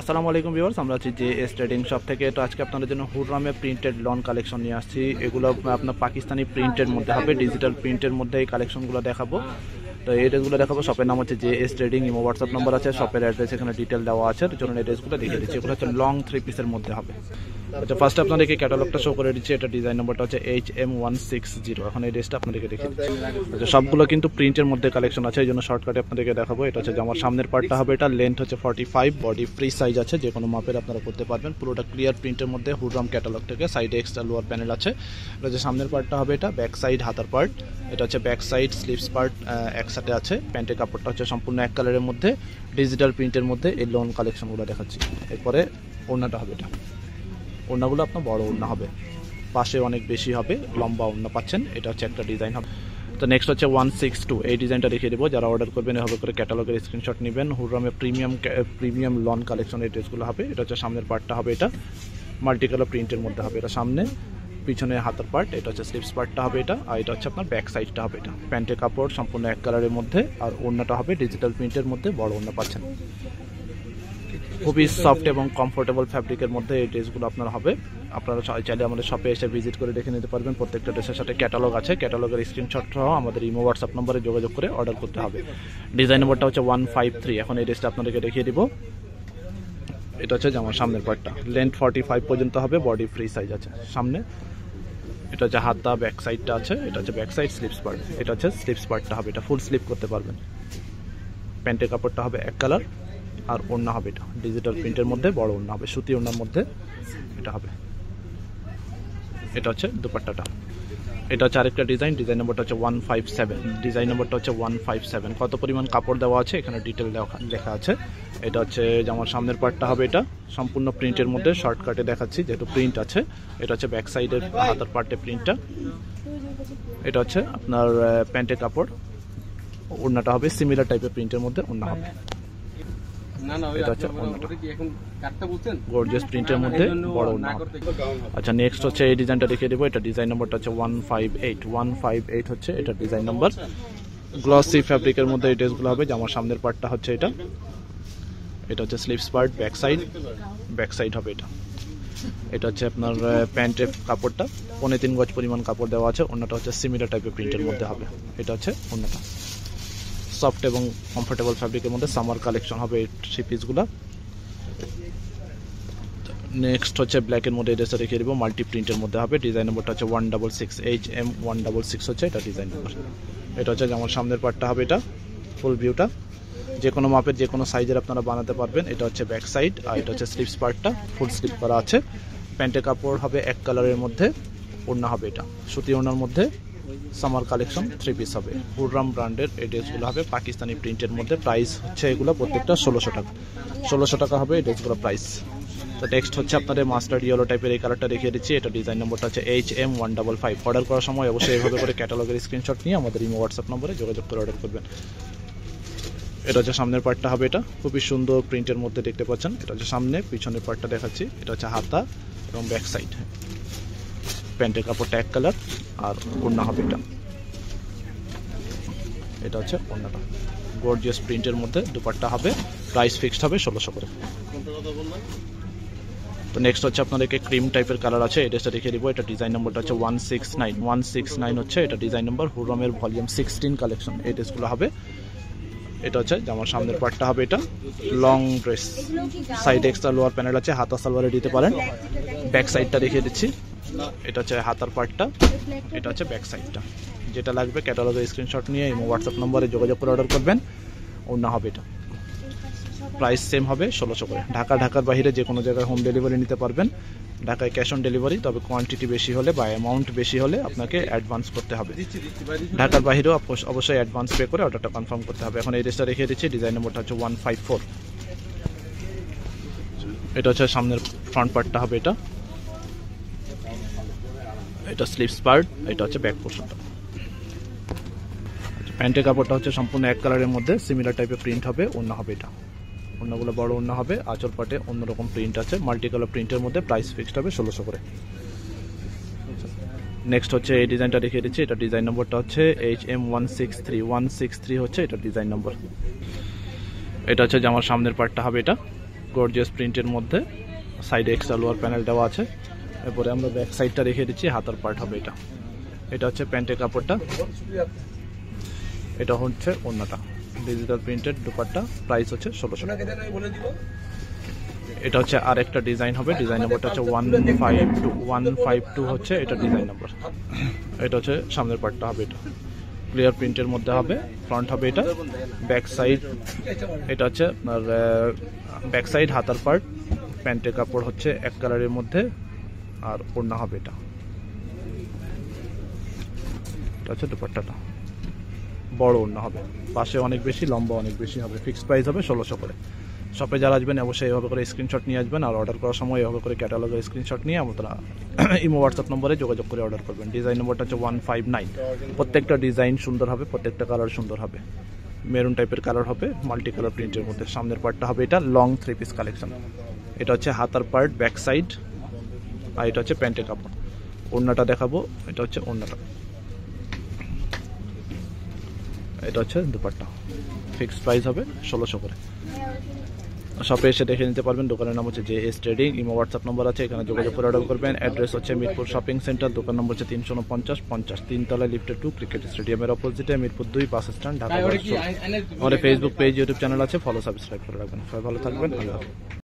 আসসালামু আলাইকুম ভিউয়ার্স আমরা আছি যে ট্রেডিং শপ থেকে তো আজকে আপনাদের জন্য হুররামে প্রিন্টেড লন কালেকশন নিয়ে আসছি এগুলো আপনার পাকিস্তানি প্রিন্টের মধ্যে হবে ডিজিটাল প্রিন্টের মধ্যে এই কালেকশনগুলো দেখাবো তো এই ড্রেসগুলো দেখাবো শপের নাম হচ্ছে যে S trading imo WhatsApp number আছে শপের অ্যাড্রেস এখানে ডিটেল দেওয়া আছে জন্য এই ড্রেসগুলো দেখিয়ে দিচ্ছি এগুলো হচ্ছে লং থ্রি পিসের মধ্যে হবে আচ্ছা ফার্স্ট আপনাদেরকে ক্যাটালগটা শো করে দিচ্ছি এটা ডিজাইন নাম্বারটা হচ্ছে H M one six zero এখন এই ড্রেসটা আপনাদেরকে দেখে দিচ্ছি আচ্ছা সবগুলো কিন্তু প্রিন্টের মধ্যে কালেকশন আছে এই জন্য শর্টকাটে আপনাদেরকে দেখাবো এটা হচ্ছে আমার সামনের পার্টটা হবে এটা লেন্থ হচ্ছে forty five body free size আছে যে কোনো মাপের আপনারা করতে পারবেন পুরোটা ক্লিয়ার প্রিন্টের মধ্যে হুড্রাম ক্যাটালগ থেকে সাইডে এক্সট্রা লোয়ার প্যানেল আছে এটা হচ্ছে সামনের পার্টটা হবে এটা ব্যাক সাইড হাতার পার্ট এটা হচ্ছে ব্যাক সাইড স্লিভস পার্ট একসাথে আছে প্যান্টের কাপড়টা হচ্ছে সম্পূর্ণ এক কালারের মধ্যে ডিজিটাল প্রিন্টের মধ্যে এই লোন কালেকশনগুলো দেখাচ্ছি এরপরে ওনাটা হবে এটা ওড়নাগুলো আপনার বড় ওড়না হবে পাশে অনেক বেশি হবে লম্বা ওড়না পাচ্ছেন এটা হচ্ছে একটা ডিজাইন হবে তো নেক্সট হচ্ছে ওয়ান সিক্স টু এই ডিজাইনটা দেখিয়ে দেবো যারা অর্ডার করবেন এভাবে করে ক্যাটালগের স্ক্রিনশট নেবেন হুররামে প্রিমিয়াম প্রিমিয়াম লন কালেকশনের ড্রেসগুলো হবে এটা হচ্ছে সামনের পার্টটা হবে এটা মাল্টি কালার প্রিন্টের মধ্যে হবে এটা সামনে পিছনে হাতের পার্ট এটা হচ্ছে স্লিপস পার্টটা হবে এটা আর এটা হচ্ছে আপনার ব্যাক সাইডটা হবে এটা প্যান্টের কাপড় সম্পূর্ণ এক কালারের মধ্যে আর ওড়নাটা হবে ডিজিটাল প্রিন্টের মধ্যে বড় ওড়না পাচ্ছেন খুবই সফট এবং কমফোর্টেবল ফ্যাব্রিকের মধ্যে এই ড্রেসগুলো আপনার হবে আপনারা চাইলে আমাদের শপে এসে ভিজিট করে দেখে নিতে পারবেন প্রত্যেকটা ড্রেসের সাথে ক্যাটালগ আছে ক্যাটালগের স্ক্রিনশট সহ আমাদের ইমো হোয়াটসঅ্যাপ নম্বরে যোগাযোগ করে অর্ডার করতে হবে ডিজাইন নম্বরটা হচ্ছে ওয়ান ফাইভ থ্রি এখন এই ড্রেসটা আপনাদেরকে দেখিয়ে দিব এটা হচ্ছে যেমন সামনের পার্টটা লেন্থ ফর্টি ফাইভ পর্যন্ত হবে বডি ফ্রি সাইজ আছে সামনে এটা হচ্ছে হাতটা ব্যাক সাইডটা আছে এটা হচ্ছে ব্যাক সাইড স্লিপস পার্ট এটা হচ্ছে স্লিপস পার্টটা হবে এটা ফুল স্লিপ করতে পারবেন প্যান্টের কাপড়টা হবে এক কালার আর ওড়না হবে এটা ডিজিটাল প্রিন্টের মধ্যে বড় ওড়না হবে সুতি ওড়নার মধ্যে এটা হবে এটা হচ্ছে দুপাট্টাটা এটা হচ্ছে আরেকটা ডিজাইন ডিজাইন নম্বরটা হচ্ছে ওয়ান ফাইভ সেভেন ডিজাইন নম্বরটা হচ্ছে ওয়ান ফাইভ সেভেন কত পরিমাণ কাপড় দেওয়া আছে এখানে ডিটেল লেখা আছে এটা হচ্ছে জামার সামনের পার্টটা হবে এটা সম্পূর্ণ প্রিন্টের মধ্যে শর্টকাটে দেখাচ্ছি যেহেতু প্রিন্ট আছে এটা হচ্ছে ব্যাক সাইডের হাতার পার্টে প্রিন্টটা এটা হচ্ছে আপনার প্যান্টের কাপড় ওড়নাটা হবে সিমিলার টাইপের প্রিন্টের মধ্যে ওড়না হবে এটা প্রিন্টের মধ্যে বড় আচ্ছা নেক্সট হচ্ছে এই ডিজাইনটা দেবো এটা ডিজাইন হচ্ছে one five eight one five eight হচ্ছে এটা ডিজাইন ফ্যাব্রিকের মধ্যে এই ড্রেসগুলো হবে জামার সামনের পার্টটা হচ্ছে এটা এটা হচ্ছে slips part back side back side হবে এটা এটা হচ্ছে আপনার প্যান্টের কাপড়টা পনে তিন গজ পরিমাণ কাপড় দেওয়া আছে অন্যটা হচ্ছে সিমিলার টাইপের প্রিন্টের মধ্যে হবে এটা হচ্ছে অন্যটা সফট এবং কমফোর্টেবল ফ্যাব্রিকের মধ্যে সামার কালেকশন হবে এই পিসগুলো নেক্সট হচ্ছে ব্ল্যাকের মধ্যে ড্রেসটা রেখে দেবো মাল্টি প্রিন্টের মধ্যে হবে ডিজাইন নম্বরটা হচ্ছে one double six H M one double six হচ্ছে এটা ডিজাইন নম্বর এটা হচ্ছে যেমন সামনের পার্টটা হবে এটা ফুল ভিউটা যে কোনো মাপের যে কোনো সাইজের আপনারা বানাতে পারবেন এটা হচ্ছে ব্যাক সাইড আর এটা হচ্ছে স্লিপস পার্টটা ফুল স্লিপ করা আছে প্যান্টের কাপড় হবে এক কালারের মধ্যে ওড়না হবে এটা সুতি ওড়নার মধ্যে সামার কালেকশন থ্রি পিস হবে হুররাম ব্র্যান্ডের এই ড্রেসগুলো হবে পাকিস্তানি প্রিন্টের মধ্যে প্রাইস হচ্ছে এগুলো প্রত্যেকটা ষোলোশো টাকা ষোলোশো টাকা হবে এই ড্রেসগুলো প্রাইস তো নেক্সট হচ্ছে আপনাদের মাস্টার্ড ইয়েলো টাইপের এই কালারটা রেখে দিচ্ছি এটা ডিজাইন নম্বরটা হচ্ছে H M one double five order করার সময় অবশ্যই এইভাবে করে ক্যাটালগের স্ক্রিনশট নিয়ে আমাদের ইমো হোয়াটসঅ্যাপ নম্বরে যোগাযোগ করে অর্ডার করবেন এটা হচ্ছে সামনের পার্টটা হবে এটা খুবই সুন্দর প্রিন্টের মধ্যে দেখতে পাচ্ছেন এটা হচ্ছে সামনে পিছনের পার্টটা দেখাচ্ছি এটা হচ্ছে হাতা এবং ব্যাক সাইড প্যান্টের কাপড়টা এক কালার আর কন্যা হবে এটা এটা হচ্ছে কন্যাটা গর্জিয়াস প্রিন্টের মধ্যে দুপাট্টা হবে প্রাইস ফিক্সড হবে ষোলোশো করে তো নেক্সট হচ্ছে আপনাদেরকে ক্রিম টাইপের কালার আছে এড্রেসটা রেখে দিব এটা ডিজাইন নাম্বারটা হচ্ছে one six nine one six nine হচ্ছে এটা ডিজাইন নাম্বার হুরমের ভলিউম সিক্সটিন কালেকশন এই ড্রেসগুলো হবে এটা হচ্ছে যেমন সামনের পার্টটা হবে এটা long dress side extra lower panel আছে হাতা সালোয়ারে দিতে পারেন ব্যাক সাইডটা দেখিয়ে দিচ্ছি এটা হচ্ছে হাতার পার্টটা এটা হচ্ছে ব্যাক সাইডটা যেটা লাগবে ক্যাটালগের স্ক্রিনশট নিয়ে এবং হোয়াটসঅ্যাপ নম্বরে যোগাযোগ করে অর্ডার করবেন অন্য হবে এটা প্রাইস সেম হবে ষোলোশো করে ঢাকা ঢাকার বাইরে যে কোনো জায়গায় হোম ডেলিভারি নিতে পারবেন ঢাকায় ক্যাশ অন ডেলিভারি তবে কোয়ান্টিটি বেশি হলে বা অ্যামাউন্ট বেশি হলে আপনাকে অ্যাডভান্স করতে হবে ঢাকার বাইরেও অবশ্যই অ্যাডভান্স পে করে অর্ডারটা কনফার্ম করতে হবে এখন এই রেসটা রেখে দিচ্ছি ডিজাইন নম্বরটা হচ্ছে ওয়ান ফাইভ ফোর এটা হচ্ছে সামনের ফ্রন্ট পার্টটা হবে এটা এটা স্লিপস পার্ট এটা হচ্ছে ব্যাক পোর্শনটা আচ্ছা, প্যান্টের কাপড়টা হচ্ছে সম্পূর্ণ এক কালারের মধ্যে সিমিলার টাইপের প্রিন্ট হবে অন্য হবে এটা অন্যগুলো বড় অন্য হবে আচল পাটে অন্যরকম প্রিন্ট আছে মাল্টি কালার প্রিন্টের মধ্যে প্রাইস ফিক্সড হবে ষোলোশো করে নেক্সট হচ্ছে এই ডিজাইনটা দেখিয়ে দিচ্ছি এটা ডিজাইন নম্বরটা হচ্ছে H M one six three one six three হচ্ছে এটা ডিজাইন নম্বর এটা হচ্ছে জামার সামনের পার্টটা হবে এটা গর্জিয়াস প্রিন্টের মধ্যে সাইডে এক্সট্রা লোয়ার প্যানেল দেওয়া আছে এরপরে আমরা ব্যাক সাইডটা রেখে দিচ্ছি হাতার পার্ট হবে এটা এটা হচ্ছে প্যান্টের কাপড়টা এটা হচ্ছে অন্যটা ডিজিটাল প্রিন্টেড দুপারটা প্রাইস হচ্ছে ষোলোশো এটা হচ্ছে আর একটা ডিজাইন হবে ডিজাইন নাম্বারটা হচ্ছে one five two one five two হচ্ছে এটা ডিজাইন নাম্বার এটা হচ্ছে সামনের পার্টটা হবে এটা ক্লিয়ার প্রিন্টের মধ্যে হবে ফ্রন্ট হবে এটা ব্যাক সাইড এটা হচ্ছে আপনার ব্যাক সাইড হাতার পার্ট প্যান্টের কাপড় হচ্ছে এক কালারের মধ্যে আর ওড়না হবে এটা এটা হচ্ছে দুপাট্টাটা বড় ওড়না হবে পাশে অনেক বেশি লম্বা অনেক বেশি হবে ফিক্সড প্রাইস হবে ষোলোশো করে শপে যারা আসবেন অবশ্যই এভাবে করে স্ক্রিনশট নিয়ে আসবেন আর অর্ডার করার সময় এভাবে করে ক্যাটালগের স্ক্রিনশট নিয়ে আপনারা ইমো হোয়াটসঅ্যাপ নম্বরে যোগাযোগ করে অর্ডার করবেন ডিজাইন নম্বরটা হচ্ছে ওয়ান ফাইভ নাইন প্রত্যেকটা ডিজাইন সুন্দর হবে প্রত্যেকটা কালার সুন্দর হবে মেরুন টাইপের কালার হবে মাল্টি কালার প্রিন্টের মধ্যে সামনের পার্টটা হবে এটা লং থ্রি পিস কালেকশন এটা হচ্ছে হাতার পার্ট ব্যাক সাইড আর এটা হচ্ছে প্যান্টের কাপড় ওড়নাটা দেখাবো এটা হচ্ছে ওড়নাটা এটা হচ্ছে দুপাট্টা ফিক্স প্রাইস হবে ষোলোশো করে শপে এসে দেখে নিতে পারবেন দোকানের নাম হচ্ছে J S trading imo WhatsApp number আছে এখানে যোগাযোগ করে অর্ডার করবেন অ্যাড্রেস হচ্ছে মিরপুর শপিং সেন্টার দোকান নম্বর হচ্ছে তিনশো পঞ্চাশ পঞ্চাশ তিনতলায় লিফটে টু ক্রিকেট স্টেডিয়ামের অপোজিটে মিরপুর দুই বাস স্ট্যান্ড ঢাকা আমাদের ফেসবুক পেজ ইউটিউব চ্যানেল আছে ফলো সাবস্ক্রাইব করে রাখবেন সবাই ভালো থাকবেন